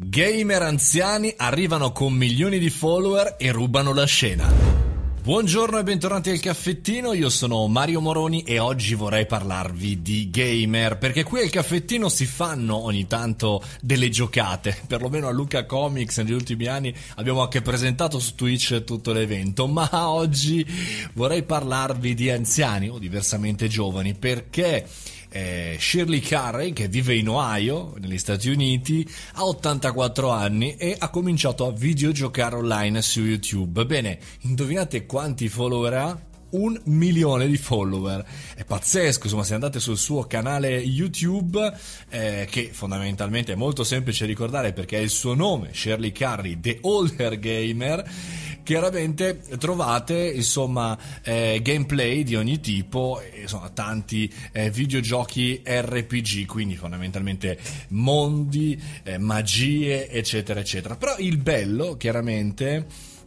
Gamer anziani arrivano con milioni di follower e rubano la scena. Buongiorno e bentornati al caffettino, io sono Mario Moroni e oggi vorrei parlarvi di gamer, perché qui al caffettino si fanno ogni tanto delle giocate, perlomeno a Luca Comics negli ultimi anni abbiamo anche presentato su Twitch tutto l'evento, ma oggi vorrei parlarvi di anziani o diversamente giovani, perché eh, Shirley Carey che vive in Ohio negli Stati Uniti ha 84 anni e ha cominciato a videogiocare online su YouTube bene indovinate quanti follower ha? un milione di follower. È pazzesco, insomma, se andate sul suo canale YouTube, eh, che fondamentalmente è molto semplice ricordare perché è il suo nome, Shirley Curry, The Older Gamer, chiaramente trovate insomma eh, gameplay di ogni tipo, insomma tanti eh, videogiochi RPG, quindi fondamentalmente mondi, eh, magie, eccetera, eccetera. Però il bello, chiaramente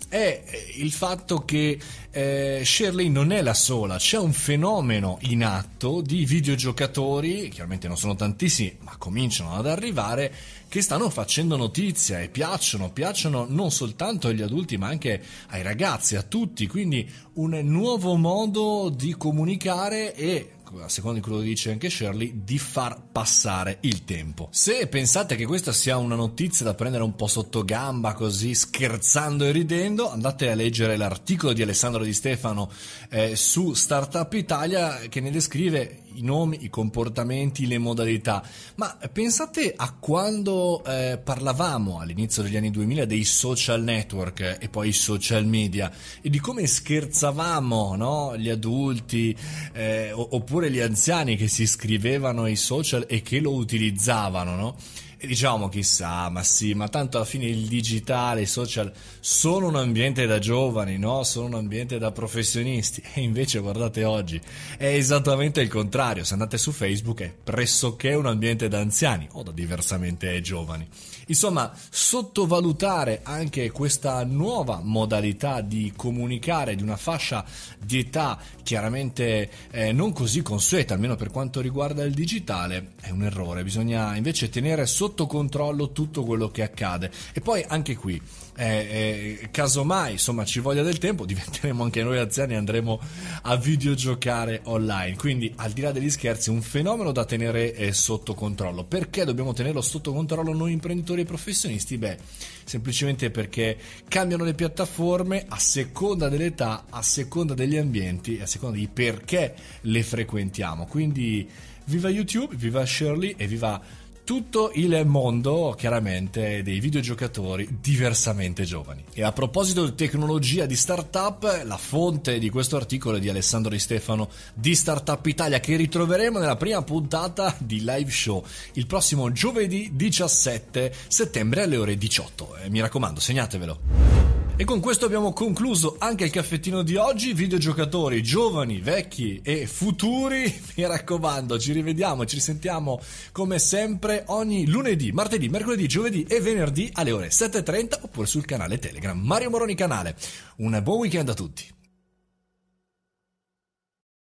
è eh, il fatto che eh, Shirley non è la sola, c'è un fenomeno in atto di videogiocatori, chiaramente non sono tantissimi, ma cominciano ad arrivare, che stanno facendo notizia e piacciono, piacciono non soltanto agli adulti ma anche ai ragazzi, a tutti, quindi un nuovo modo di comunicare e a seconda di quello che dice anche Shirley, di far passare il tempo. Se pensate che questa sia una notizia da prendere un po' sotto gamba, così scherzando e ridendo, andate a leggere l'articolo di Alessandro Di Stefano eh, su Startup Italia che ne descrive i nomi, i comportamenti, le modalità. Ma pensate a quando eh, parlavamo all'inizio degli anni 2000 dei social network e poi i social media e di come scherzavamo no? gli adulti eh, oppure gli anziani che si iscrivevano ai social e che lo utilizzavano. No? E diciamo chissà, ma sì, ma tanto alla fine il digitale, i social sono un ambiente da giovani, no? Sono un ambiente da professionisti. E invece guardate oggi, è esattamente il contrario. Se andate su Facebook è pressoché un ambiente da anziani o da diversamente giovani. Insomma, sottovalutare anche questa nuova modalità di comunicare di una fascia di età chiaramente eh, non così consueta, almeno per quanto riguarda il digitale, è un errore. Bisogna invece tenere sotto sotto controllo tutto quello che accade. E poi anche qui, eh, eh, casomai insomma, ci voglia del tempo, diventeremo anche noi anziani e andremo a videogiocare online. Quindi, al di là degli scherzi, un fenomeno da tenere eh, sotto controllo. Perché dobbiamo tenerlo sotto controllo noi imprenditori e professionisti? Beh, semplicemente perché cambiano le piattaforme a seconda dell'età, a seconda degli ambienti, a seconda di perché le frequentiamo. Quindi, viva YouTube, viva Shirley e viva tutto il mondo, chiaramente, dei videogiocatori diversamente giovani. E a proposito di tecnologia di startup, la fonte di questo articolo è di Alessandro Di Stefano di Startup Italia, che ritroveremo nella prima puntata di live show il prossimo giovedì 17 settembre alle ore 18. Eh, mi raccomando, segnatevelo. E con questo abbiamo concluso anche il caffettino di oggi. Videogiocatori giovani, vecchi e futuri, mi raccomando, ci rivediamo, ci sentiamo come sempre ogni lunedì, martedì, mercoledì, giovedì e venerdì alle ore 7.30 oppure sul canale Telegram. Mario Moroni Canale. Un buon weekend a tutti.